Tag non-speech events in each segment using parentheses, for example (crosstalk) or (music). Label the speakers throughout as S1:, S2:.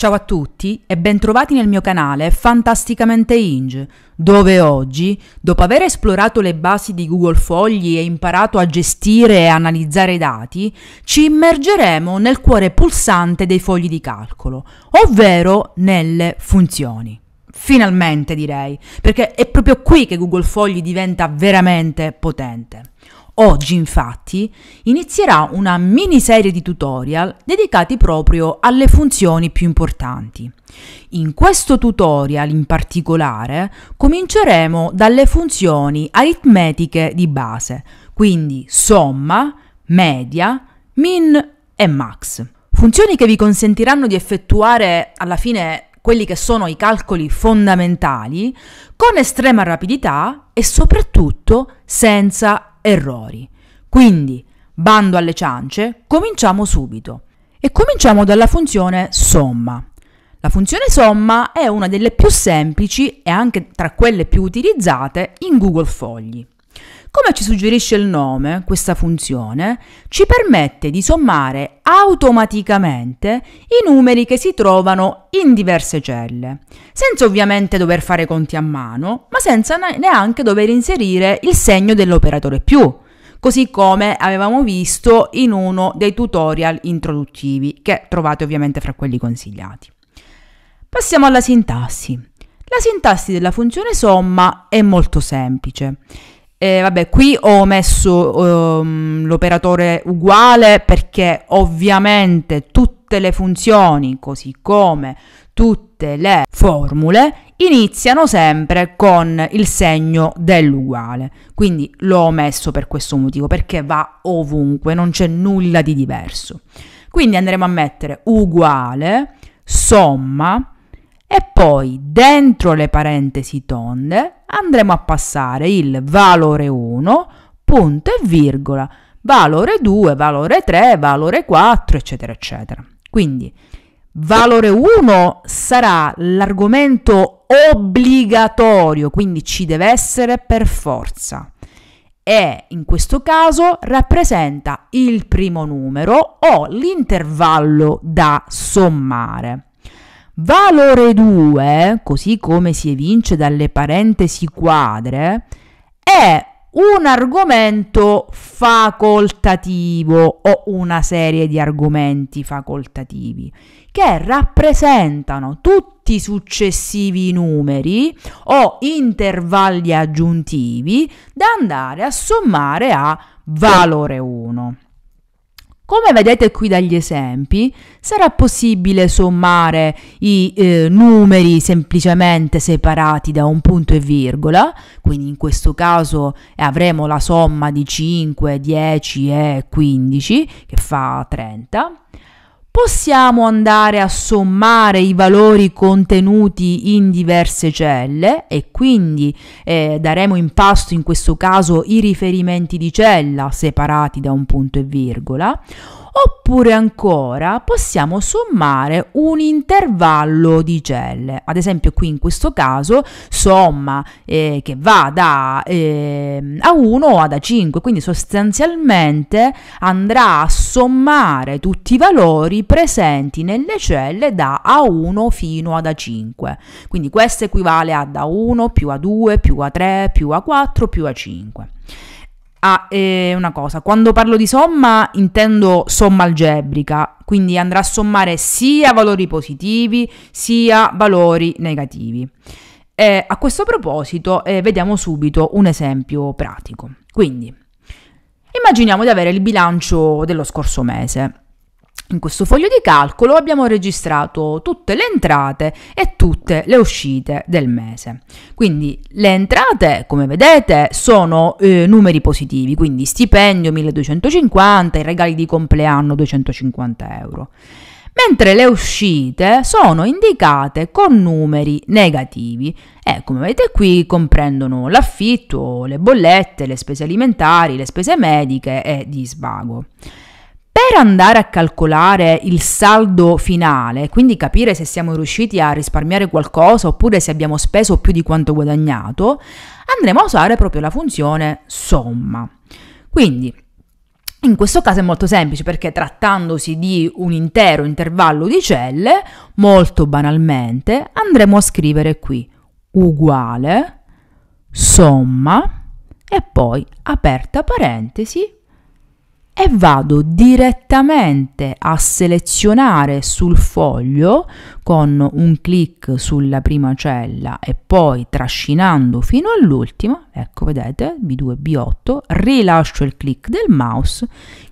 S1: Ciao a tutti e bentrovati nel mio canale Fantasticamente Inge, dove oggi, dopo aver esplorato le basi di Google Fogli e imparato a gestire e analizzare i dati, ci immergeremo nel cuore pulsante dei fogli di calcolo, ovvero nelle funzioni. Finalmente direi, perché è proprio qui che Google Fogli diventa veramente potente. Oggi infatti inizierà una miniserie di tutorial dedicati proprio alle funzioni più importanti. In questo tutorial in particolare cominceremo dalle funzioni aritmetiche di base, quindi somma, media, min e max. Funzioni che vi consentiranno di effettuare alla fine quelli che sono i calcoli fondamentali con estrema rapidità e soprattutto senza errori. Quindi, bando alle ciance, cominciamo subito. E cominciamo dalla funzione somma. La funzione somma è una delle più semplici e anche tra quelle più utilizzate in Google Fogli. Come ci suggerisce il nome, questa funzione ci permette di sommare automaticamente i numeri che si trovano in diverse celle, senza ovviamente dover fare conti a mano, ma senza neanche dover inserire il segno dell'operatore più, così come avevamo visto in uno dei tutorial introduttivi che trovate ovviamente fra quelli consigliati. Passiamo alla sintassi. La sintassi della funzione somma è molto semplice. Eh, vabbè, qui ho messo um, l'operatore uguale perché ovviamente tutte le funzioni, così come tutte le formule, iniziano sempre con il segno dell'uguale. Quindi l'ho messo per questo motivo, perché va ovunque, non c'è nulla di diverso. Quindi andremo a mettere uguale, somma, e poi dentro le parentesi tonde andremo a passare il valore 1, punto e virgola, valore 2, valore 3, valore 4, eccetera, eccetera. Quindi valore 1 sarà l'argomento obbligatorio, quindi ci deve essere per forza e in questo caso rappresenta il primo numero o l'intervallo da sommare. Valore 2, così come si evince dalle parentesi quadre, è un argomento facoltativo o una serie di argomenti facoltativi che rappresentano tutti i successivi numeri o intervalli aggiuntivi da andare a sommare a valore 1. Come vedete qui dagli esempi, sarà possibile sommare i eh, numeri semplicemente separati da un punto e virgola, quindi in questo caso avremo la somma di 5, 10 e 15 che fa 30 possiamo andare a sommare i valori contenuti in diverse celle e quindi eh, daremo in pasto in questo caso i riferimenti di cella separati da un punto e virgola Oppure ancora possiamo sommare un intervallo di celle, ad esempio qui in questo caso somma eh, che va da eh, a 1 o ad 5 quindi sostanzialmente andrà a sommare tutti i valori presenti nelle celle da A1 fino ad A5, quindi questo equivale ad A1 più A2 più A3 più A4 più A5. Ah, eh, una cosa, quando parlo di somma intendo somma algebrica, quindi andrà a sommare sia valori positivi sia valori negativi. Eh, a questo proposito eh, vediamo subito un esempio pratico. Quindi, immaginiamo di avere il bilancio dello scorso mese. In questo foglio di calcolo abbiamo registrato tutte le entrate e tutte le uscite del mese. Quindi le entrate, come vedete, sono eh, numeri positivi, quindi stipendio 1250, i regali di compleanno 250 euro. Mentre le uscite sono indicate con numeri negativi e come vedete qui comprendono l'affitto, le bollette, le spese alimentari, le spese mediche e di svago. Per andare a calcolare il saldo finale, quindi capire se siamo riusciti a risparmiare qualcosa oppure se abbiamo speso più di quanto guadagnato, andremo a usare proprio la funzione somma. Quindi, in questo caso è molto semplice perché trattandosi di un intero intervallo di celle, molto banalmente, andremo a scrivere qui uguale, somma e poi aperta parentesi e vado direttamente a selezionare sul foglio con un clic sulla prima cella e poi trascinando fino all'ultima, ecco vedete B2 B8, rilascio il clic del mouse,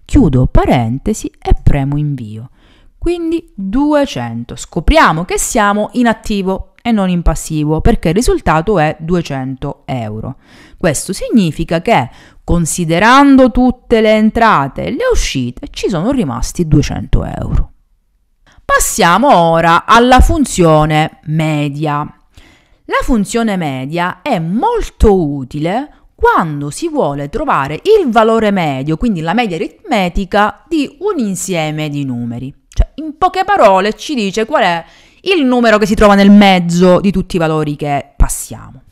S1: chiudo parentesi e premo invio. Quindi 200. Scopriamo che siamo in attivo e non in passivo perché il risultato è 200 euro. Questo significa che Considerando tutte le entrate e le uscite ci sono rimasti 200 euro. Passiamo ora alla funzione media. La funzione media è molto utile quando si vuole trovare il valore medio, quindi la media aritmetica di un insieme di numeri. Cioè, in poche parole ci dice qual è il numero che si trova nel mezzo di tutti i valori che passiamo.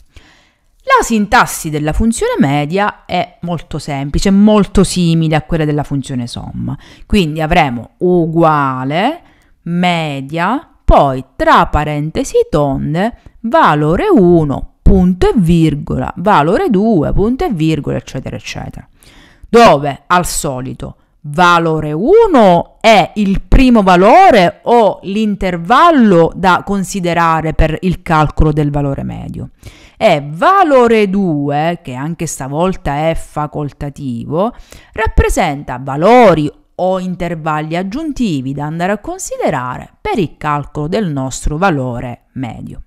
S1: La sintassi della funzione media è molto semplice, molto simile a quella della funzione somma. Quindi avremo uguale, media, poi tra parentesi tonde, valore 1, punto e virgola, valore 2, punto e virgola, eccetera, eccetera. Dove, al solito, valore 1 è il primo valore o l'intervallo da considerare per il calcolo del valore medio e valore 2, che anche stavolta è facoltativo, rappresenta valori o intervalli aggiuntivi da andare a considerare per il calcolo del nostro valore medio.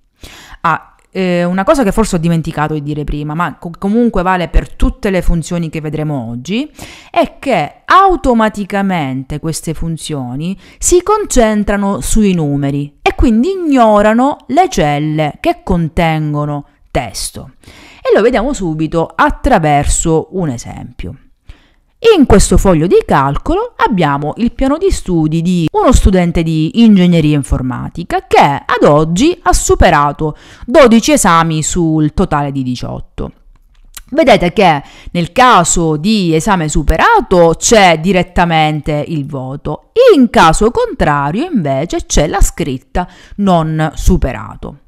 S1: Ah, eh, una cosa che forse ho dimenticato di dire prima, ma co- comunque vale per tutte le funzioni che vedremo oggi, è che automaticamente queste funzioni si concentrano sui numeri e quindi ignorano le celle che contengono testo. E lo vediamo subito attraverso un esempio. In questo foglio di calcolo abbiamo il piano di studi di uno studente di ingegneria informatica che ad oggi ha superato 12 esami sul totale di 18. Vedete che nel caso di esame superato c'è direttamente il voto, in caso contrario invece c'è la scritta non superato.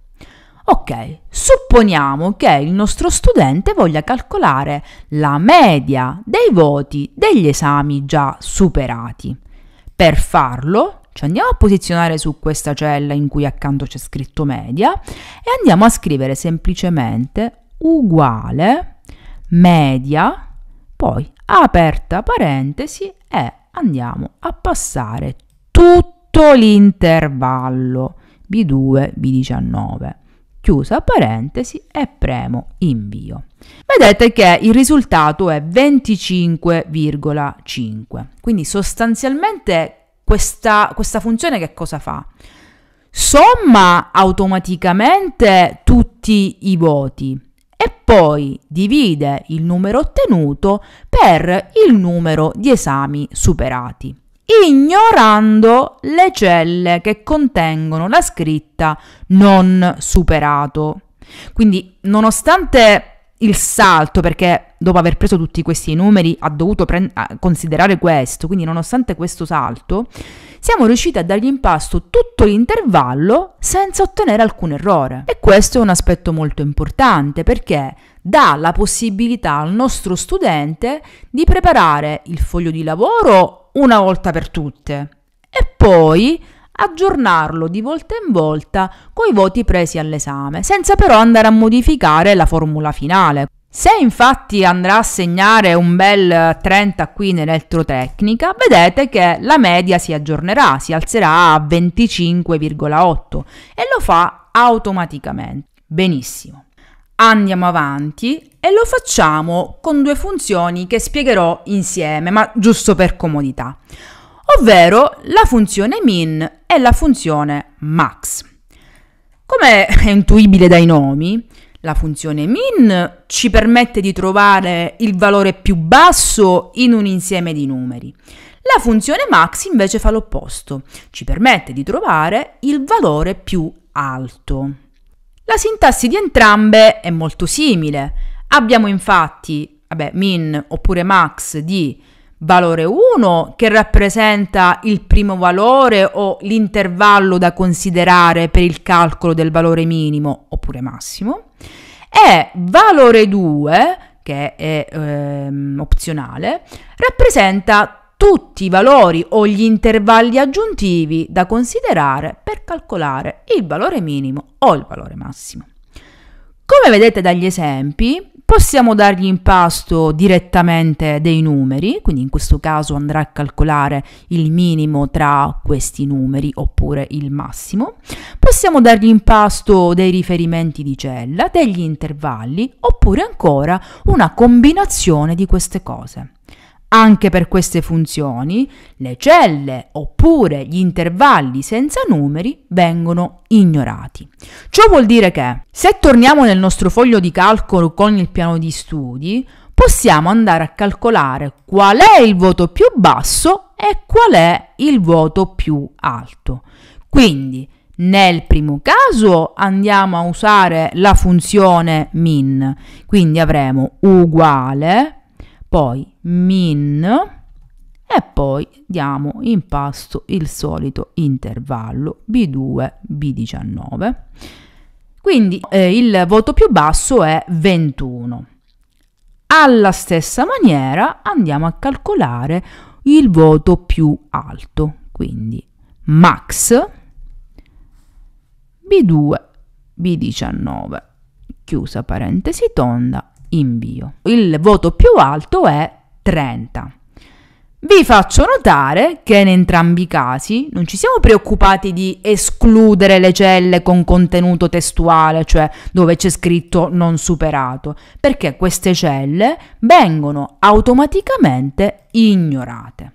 S1: Ok, supponiamo che il nostro studente voglia calcolare la media dei voti degli esami già superati. Per farlo ci andiamo a posizionare su questa cella in cui accanto c'è scritto media e andiamo a scrivere semplicemente uguale media, poi aperta parentesi e andiamo a passare tutto l'intervallo B2, B19 chiusa parentesi e premo invio. Vedete che il risultato è 25,5. Quindi sostanzialmente questa, questa funzione che cosa fa? Somma automaticamente tutti i voti e poi divide il numero ottenuto per il numero di esami superati ignorando le celle che contengono la scritta non superato. Quindi, nonostante il salto, perché dopo aver preso tutti questi numeri ha dovuto pre- considerare questo, quindi nonostante questo salto, siamo riusciti a dargli in pasto tutto l'intervallo senza ottenere alcun errore. E questo è un aspetto molto importante perché dà la possibilità al nostro studente di preparare il foglio di lavoro una volta per tutte e poi aggiornarlo di volta in volta con i voti presi all'esame, senza però andare a modificare la formula finale. Se infatti andrà a segnare un bel 30 qui nell'elettrotecnica, vedete che la media si aggiornerà, si alzerà a 25,8 e lo fa automaticamente. Benissimo andiamo avanti e lo facciamo con due funzioni che spiegherò insieme, ma giusto per comodità, ovvero la funzione min e la funzione max. Come è (laughs) intuibile dai nomi, la funzione min ci permette di trovare il valore più basso in un insieme di numeri. La funzione max invece fa l'opposto, ci permette di trovare il valore più alto. La sintassi di entrambe è molto simile. Abbiamo infatti vabbè, min oppure max di valore 1 che rappresenta il primo valore o l'intervallo da considerare per il calcolo del valore minimo oppure massimo e valore 2 che è ehm, opzionale rappresenta tutti i valori o gli intervalli aggiuntivi da considerare per calcolare il valore minimo o il valore massimo. Come vedete dagli esempi, possiamo dargli in pasto direttamente dei numeri, quindi in questo caso andrà a calcolare il minimo tra questi numeri oppure il massimo. Possiamo dargli in pasto dei riferimenti di cella, degli intervalli oppure ancora una combinazione di queste cose. Anche per queste funzioni, le celle oppure gli intervalli senza numeri vengono ignorati. Ciò vuol dire che, se torniamo nel nostro foglio di calcolo con il piano di studi, possiamo andare a calcolare qual è il voto più basso e qual è il voto più alto. Quindi, nel primo caso andiamo a usare la funzione min, quindi avremo uguale poi min e poi diamo in pasto il solito intervallo B2, B19. Quindi eh, il voto più basso è 21. Alla stessa maniera andiamo a calcolare il voto più alto, quindi max B2, B19, chiusa parentesi tonda, invio. Il voto più alto è 30. Vi faccio notare che in entrambi i casi non ci siamo preoccupati di escludere le celle con contenuto testuale, cioè dove c'è scritto non superato, perché queste celle vengono automaticamente ignorate.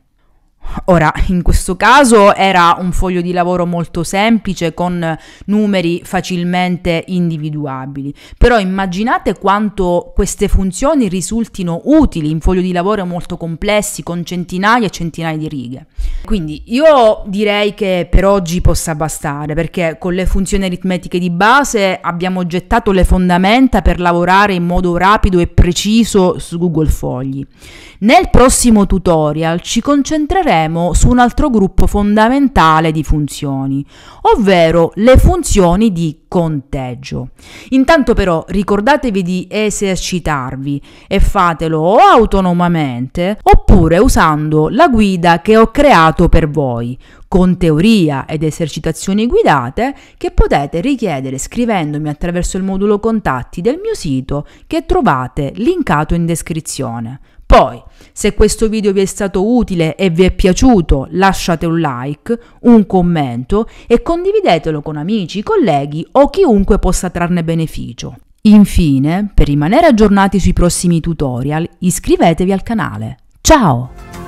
S1: Ora, in questo caso era un foglio di lavoro molto semplice con numeri facilmente individuabili, però immaginate quanto queste funzioni risultino utili in foglio di lavoro molto complessi con centinaia e centinaia di righe. Quindi io direi che per oggi possa bastare perché con le funzioni aritmetiche di base abbiamo gettato le fondamenta per lavorare in modo rapido e preciso su Google Fogli. Nel prossimo tutorial ci concentreremo torneremo su un altro gruppo fondamentale di funzioni, ovvero le funzioni di conteggio. Intanto però ricordatevi di esercitarvi e fatelo o autonomamente oppure usando la guida che ho creato per voi, con teoria ed esercitazioni guidate che potete richiedere scrivendomi attraverso il modulo contatti del mio sito che trovate linkato in descrizione. Poi, se questo video vi è stato utile e vi è piaciuto, lasciate un like, un commento e condividetelo con amici, colleghi o chiunque possa trarne beneficio. Infine, per rimanere aggiornati sui prossimi tutorial, iscrivetevi al canale. Ciao!